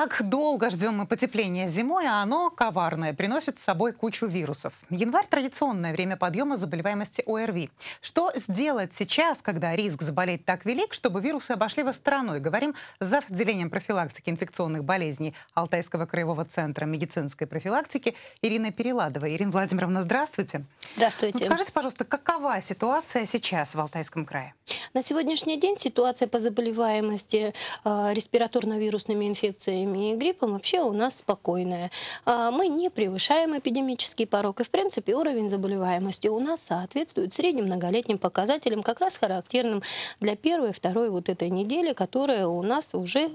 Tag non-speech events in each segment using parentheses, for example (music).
Так долго ждем мы потепления зимой, а оно коварное, приносит с собой кучу вирусов. Январь – традиционное время подъема заболеваемости ОРВИ. Что сделать сейчас, когда риск заболеть так велик, чтобы вирусы обошли во стороной? Говорим за отделением профилактики инфекционных болезней Алтайского краевого центра медицинской профилактики Ириной Переладовой. Ирина Владимировна, здравствуйте. Здравствуйте. Ну, скажите, пожалуйста, какова ситуация сейчас в Алтайском крае? На сегодняшний день ситуация по заболеваемости э, респираторно-вирусными инфекциями эпидемией гриппом вообще у нас спокойная. Мы не превышаем эпидемический порог, и в принципе уровень заболеваемости у нас соответствует средним многолетним показателям, как раз характерным для первой второй вот этой недели, которая у нас уже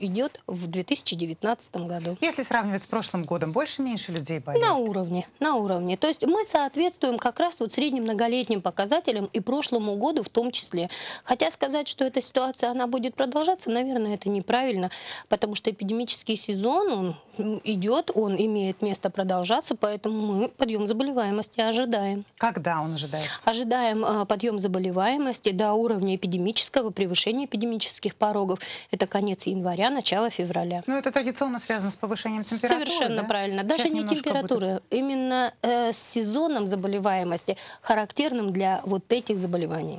идет в 2019 году. Если сравнивать с прошлым годом, больше-меньше людей болеет? На уровне, на уровне. То есть мы соответствуем как раз вот средним многолетним показателям и прошлому году в том числе. Хотя сказать, что эта ситуация, она будет продолжаться, наверное, это неправильно, потому что эпидемический сезон, он ну, идет, он имеет место продолжаться, поэтому мы подъем заболеваемости ожидаем. Когда он ожидается? Ожидаем а, подъем заболеваемости до уровня эпидемического, превышения эпидемических порогов. Это конец января, начало февраля. Ну, это традиционно связано с повышением температуры, Совершенно да? правильно. Даже Сейчас не температура, будет. именно э, с сезоном заболеваемости, характерным для вот этих заболеваний.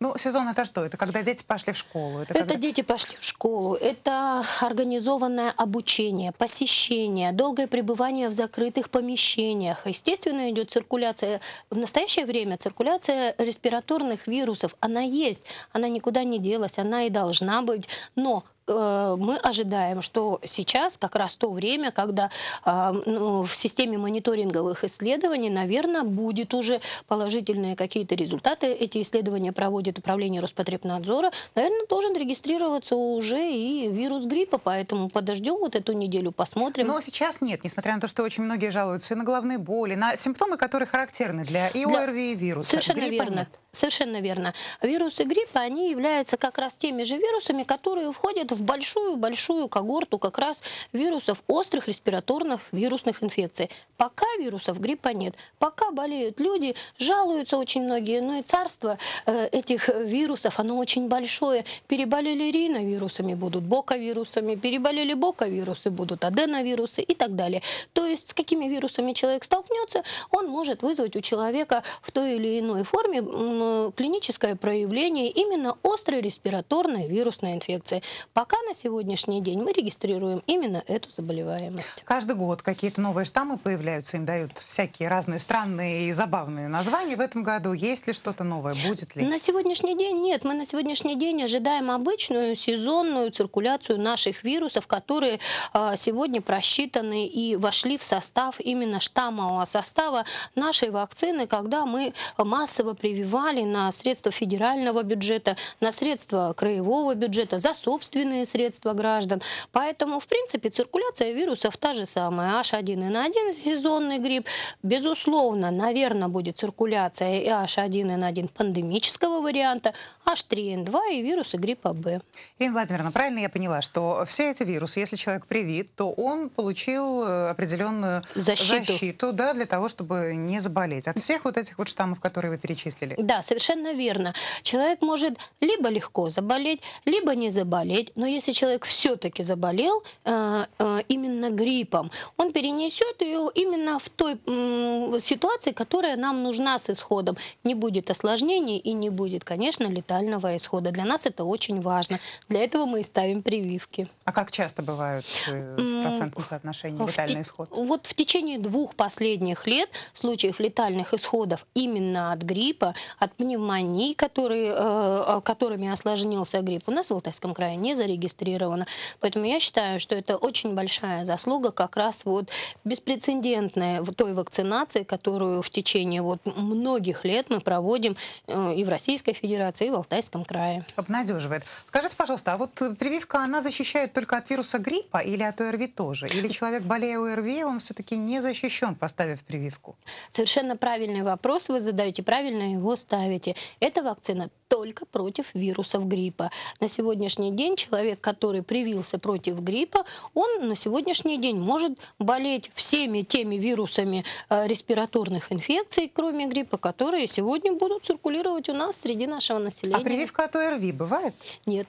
Ну, сезон это что? Это когда дети пошли в школу? Это, это когда... дети пошли в школу, это организованное обучение, посещение, долгое пребывание в закрытых помещениях. Естественно, идет циркуляция. В настоящее время циркуляция респираторных вирусов, она есть, она никуда не делась, она и должна быть. Но Э, мы ожидаем, что сейчас как раз то время, когда а, ну, в системе мониторинговых исследований, наверное, будет уже положительные какие-то результаты. Эти исследования проводит Управление Роспотребнадзора. Наверное, должен регистрироваться уже и вирус гриппа, поэтому подождем вот эту неделю, посмотрим. Но сейчас нет, несмотря на то, что очень многие жалуются и на головные боли, на симптомы, которые характерны для и ОРВИ, и вируса. Совершенно гриппа верно. Нет. Совершенно верно. Вирусы гриппа, они являются как раз теми же вирусами, которые входят в большую-большую когорту как раз вирусов острых респираторных вирусных инфекций. Пока вирусов гриппа нет, пока болеют люди, жалуются очень многие, но и царство э, этих вирусов, оно очень большое. Переболели риновирусами будут, боковирусами, переболели боковирусы будут, аденовирусы и так далее. То есть с какими вирусами человек столкнется, он может вызвать у человека в той или иной форме клиническое проявление именно острой респираторной вирусной инфекции. Пока Пока на сегодняшний день мы регистрируем именно эту заболеваемость. Каждый год какие-то новые штаммы появляются, им дают всякие разные странные и забавные названия в этом году. Есть ли что-то новое? Будет ли? На сегодняшний день нет. Мы на сегодняшний день ожидаем обычную сезонную циркуляцию наших вирусов, которые а, сегодня просчитаны и вошли в состав именно штаммового состава нашей вакцины, когда мы массово прививали на средства федерального бюджета, на средства краевого бюджета, за собственные транспортные средства граждан. Поэтому, в принципе, циркуляция вирусов та же самая. H1N1 сезонный грипп, безусловно, наверное, будет циркуляция и H1N1 пандемического варианта, H3N2 и вирусы гриппа Б. Ирина Владимировна, правильно я поняла, что все эти вирусы, если человек привит, то он получил э, определенную защиту, защиту да, для того, чтобы не заболеть от всех вот этих вот штаммов, которые вы перечислили? Да, совершенно верно. Человек может либо легко заболеть, либо не заболеть, но но если человек все-таки заболел э, э, именно гриппом, он перенесет ее именно в той ситуации, которая нам нужна с исходом. Не будет осложнений и не будет, конечно, летального исхода. Для нас это очень важно. Для этого мы и ставим прививки. А как часто бывают э, в процентном соотношении в летальный исход? Вот в течение двух последних лет случаев летальных исходов именно от гриппа, от пневмонии, которые, которыми осложнился грипп, у нас в Алтайском крае не зарегистрировано зарегистрировано. Поэтому я считаю, что это очень большая заслуга как раз вот беспрецедентная в той вакцинации, которую в течение вот многих лет мы проводим э, и в Российской Федерации, и в Алтайском крае. Обнадеживает. Скажите, пожалуйста, а вот прививка, она защищает только от вируса гриппа или от ОРВИ тоже? Или человек, болея ОРВИ, он все-таки не защищен, поставив прививку? Совершенно правильный вопрос вы задаете, правильно его ставите. Эта вакцина только против вирусов гриппа. На сегодняшний день человек человек, который привился против гриппа, он на сегодняшний день может болеть всеми теми вирусами э, респираторных инфекций, кроме гриппа, которые сегодня будут циркулировать у нас среди нашего населения. А прививка от ОРВИ бывает? Нет.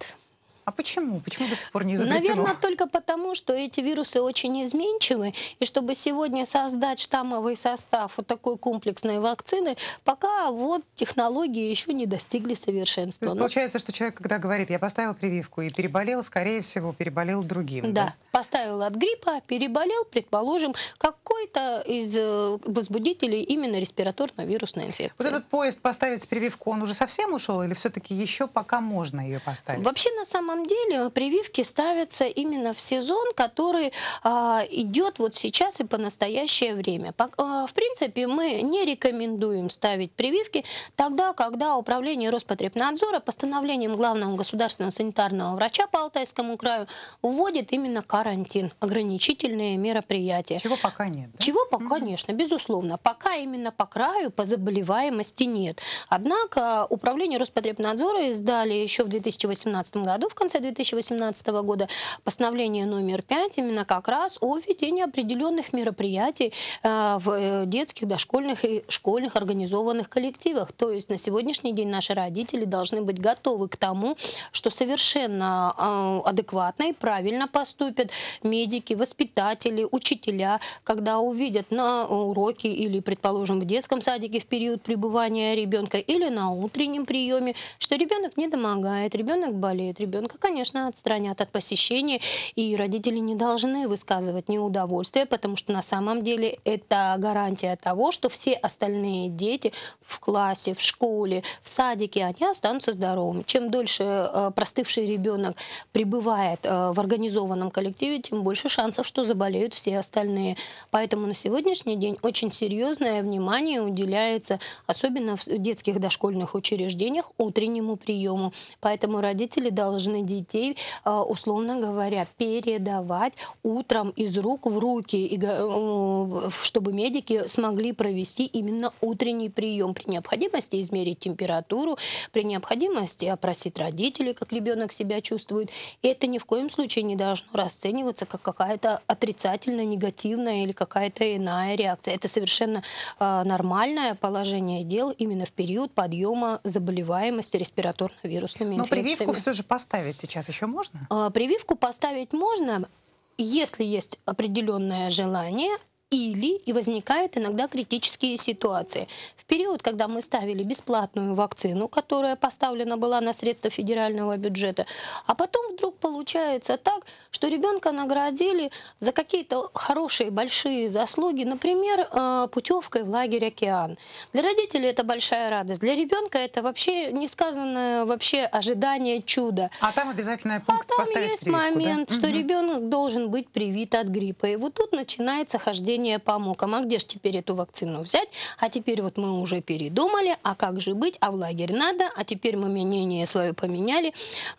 А почему? Почему до сих пор не изобретено? Наверное, только потому, что эти вирусы очень изменчивы, и чтобы сегодня создать штаммовый состав вот такой комплексной вакцины, пока вот технологии еще не достигли совершенства. То есть ну, получается, что человек, когда говорит, я поставил прививку и переболел, скорее всего, переболел другим. Да, да? поставил от гриппа, переболел, предположим, какой-то из э, возбудителей именно респираторно-вирусной инфекции. Вот этот поезд поставить прививку, он уже совсем ушел или все-таки еще пока можно ее поставить? Вообще, на самом самом деле э, прививки ставятся именно в сезон, который а, идет вот сейчас и по настоящее время. Э, в принципе, мы не рекомендуем ставить прививки тогда, когда Управление Роспотребнадзора постановлением главного государственного санитарного врача по Алтайскому краю вводит именно карантин, ограничительные мероприятия. Чего пока нет? Да? Чего пока, угу. конечно, безусловно. Пока именно по краю, по заболеваемости нет. Однако Управление Роспотребнадзора издали еще в 2018 году в конце 2018 года постановление номер 5 именно как раз о введении определенных мероприятий э, в э, детских, дошкольных и школьных организованных коллективах. То есть на сегодняшний день наши родители должны быть готовы к тому, что совершенно э, адекватно и правильно поступят медики, воспитатели, учителя, когда увидят на уроке или, предположим, в детском садике в период пребывания ребенка или на утреннем приеме, что ребенок не домогает, ребенок болеет, ребенок ребенка, конечно, отстранят от посещения, и родители не должны высказывать неудовольствие, потому что на самом деле это гарантия того, что все остальные дети в классе, в школе, в садике, они останутся здоровыми. Чем дольше э, простывший ребенок пребывает э, в организованном коллективе, тем больше шансов, что заболеют все остальные. Поэтому на сегодняшний день очень серьезное внимание уделяется, особенно в детских дошкольных учреждениях, утреннему приему. Поэтому родители должны детей, э, условно говоря, передавать утром из рук в руки, э, чтобы медики смогли провести именно утренний прием. При необходимости измерить температуру, при необходимости опросить родителей, как ребенок себя чувствует. И это ни в коем случае не должно расцениваться как какая-то отрицательная, негативная или какая-то иная реакция. Это совершенно э, нормальное положение дел именно в период подъема заболеваемости респираторно-вирусными инфекциями. Но прививку все же поставить поставить сейчас еще можно? А, прививку поставить можно, если есть определенное желание, или и возникают иногда критические ситуации. В период, когда мы ставили бесплатную вакцину, которая поставлена была на средства федерального бюджета, а потом вдруг получается так, что ребенка наградили за какие-то хорошие большие заслуги, например, э, путевкой в лагерь «Океан». Для родителей это большая радость, для ребенка это вообще несказанное вообще ожидание чуда. А там обязательно пункт а там есть прививку, момент, да? что угу. ребенок должен быть привит от гриппа. И вот тут начинается хождение населения помог. А где же теперь эту вакцину взять? А теперь вот мы уже передумали, а как же быть? А в лагерь надо, а теперь мы мнение свое поменяли.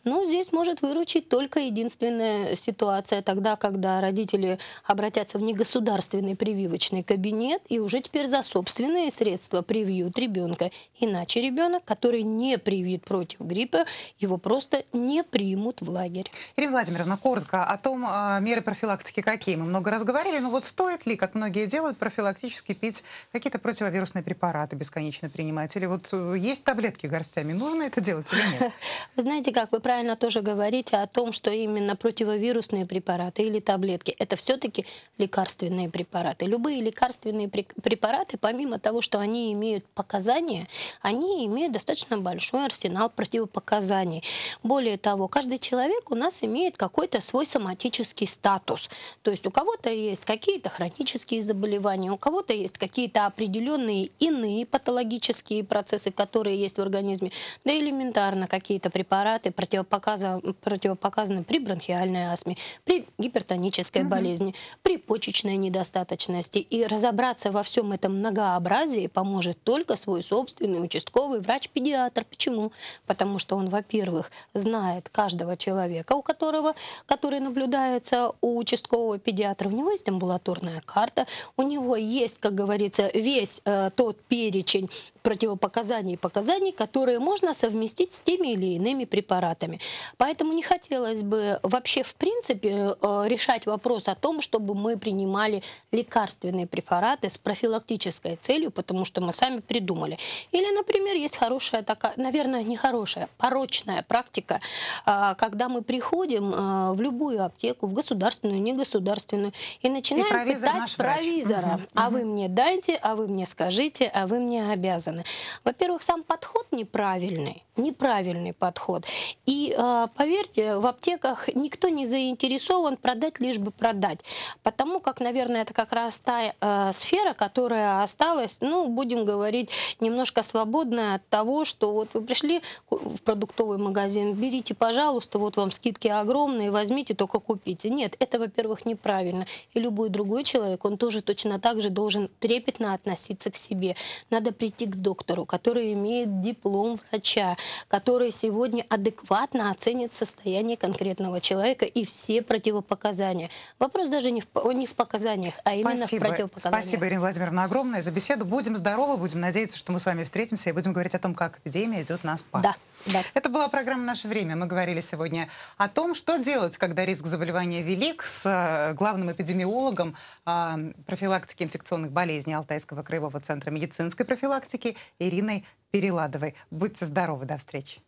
Но ну, здесь может выручить только единственная ситуация тогда, когда родители обратятся в негосударственный прививочный кабинет и уже теперь за собственные средства привьют ребенка. Иначе ребенок, который не привит против гриппа, его просто не примут в лагерь. Ирина Владимировна, коротко о том, а, меры профилактики какие. Мы много раз говорили, но вот стоит ли, как многие делают, профилактически пить какие-то противовирусные препараты бесконечно принимать? Или вот э, есть таблетки горстями, нужно это делать или нет? (laughs) Вы знаете, как вы правильно тоже говорите о том, что именно противовирусные препараты или таблетки, это все-таки лекарственные препараты. Любые лекарственные препараты, помимо того, что они имеют показания, они имеют достаточно большой арсенал противопоказаний. Более того, каждый человек у нас имеет какой-то свой соматический статус. То есть у кого-то есть какие-то хронические онкологические заболевания, у кого-то есть какие-то определенные иные патологические процессы, которые есть в организме, да элементарно какие-то препараты противопоказаны, противопоказаны при бронхиальной астме, при гипертонической угу. болезни, при почечной недостаточности. И разобраться во всем этом многообразии поможет только свой собственный участковый врач-педиатр. Почему? Потому что он, во-первых, знает каждого человека, у которого, который наблюдается у участкового педиатра, у него есть амбулаторная карта, стандарта. У него есть, как говорится, весь э, тот перечень противопоказаний и показаний, которые можно совместить с теми или иными препаратами. Поэтому не хотелось бы вообще в принципе э, решать вопрос о том, чтобы мы принимали лекарственные препараты с профилактической целью, потому что мы сами придумали. Или, например, есть хорошая такая, наверное, не хорошая, порочная практика, э, когда мы приходим э, в любую аптеку, в государственную, не государственную, и начинаем и провизор, питать провизора. Врач. А вы мне дайте, а вы мне скажите, а вы мне обязаны стороны. Во-первых, сам подход неправильный неправильный подход. И а, поверьте, в аптеках никто не заинтересован продать лишь бы продать, потому как, наверное, это как раз та э, сфера, которая осталась, ну, будем говорить, немножко свободная от того, что вот вы пришли в продуктовый магазин, берите, пожалуйста, вот вам скидки огромные, возьмите, только купите. Нет, это, во-первых, неправильно. И любой другой человек, он тоже точно так же должен трепетно относиться к себе. Надо прийти к доктору, который имеет диплом врача, которые сегодня адекватно оценят состояние конкретного человека и все противопоказания. Вопрос даже не в, не в показаниях, а Спасибо. именно в противопоказаниях. Спасибо, Ирина Владимировна, огромное за беседу. Будем здоровы, будем надеяться, что мы с вами встретимся и будем говорить о том, как эпидемия идет на спад. Да, да. Это была программа «Наше время». Мы говорили сегодня о том, что делать, когда риск заболевания велик, с э, главным эпидемиологом а, профилактики инфекционных болезней Алтайского краевого центра медицинской профилактики Ириной Переладовой. Будьте здоровы, до встречи.